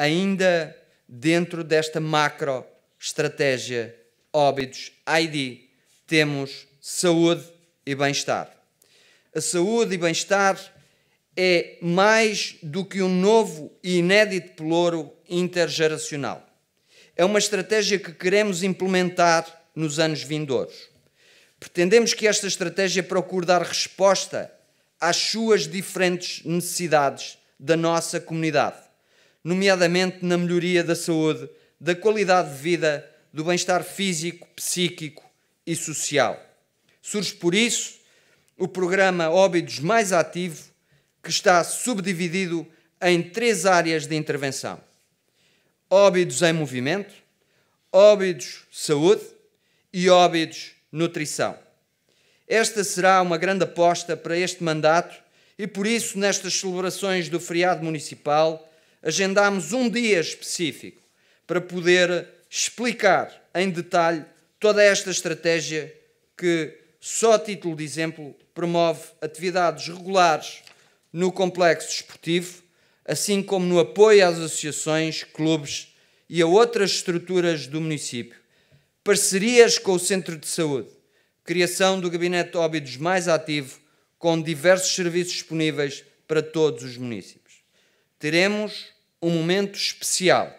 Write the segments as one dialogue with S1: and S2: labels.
S1: ainda dentro desta macro estratégia Óbidos ID, temos saúde e bem-estar. A saúde e bem-estar é mais do que um novo e inédito pelouro intergeracional. É uma estratégia que queremos implementar nos anos vindouros. Pretendemos que esta estratégia procure dar resposta às suas diferentes necessidades da nossa comunidade nomeadamente na melhoria da saúde, da qualidade de vida, do bem-estar físico, psíquico e social. Surge por isso o programa Óbidos Mais Ativo, que está subdividido em três áreas de intervenção: óbidos em movimento, óbidos saúde e óbidos nutrição. Esta será uma grande aposta para este mandato e por isso, nestas celebrações do feriado municipal, agendámos um dia específico para poder explicar em detalhe toda esta estratégia que, só a título de exemplo, promove atividades regulares no complexo desportivo, assim como no apoio às associações, clubes e a outras estruturas do município, parcerias com o Centro de Saúde, criação do Gabinete de Óbidos mais ativo, com diversos serviços disponíveis para todos os municípios. Teremos um momento especial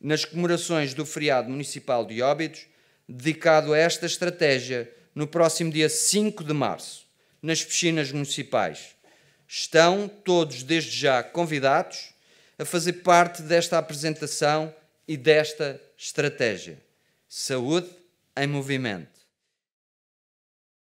S1: nas comemorações do feriado municipal de Óbidos, dedicado a esta estratégia no próximo dia 5 de março, nas piscinas municipais. Estão todos desde já convidados a fazer parte desta apresentação e desta estratégia. Saúde em movimento.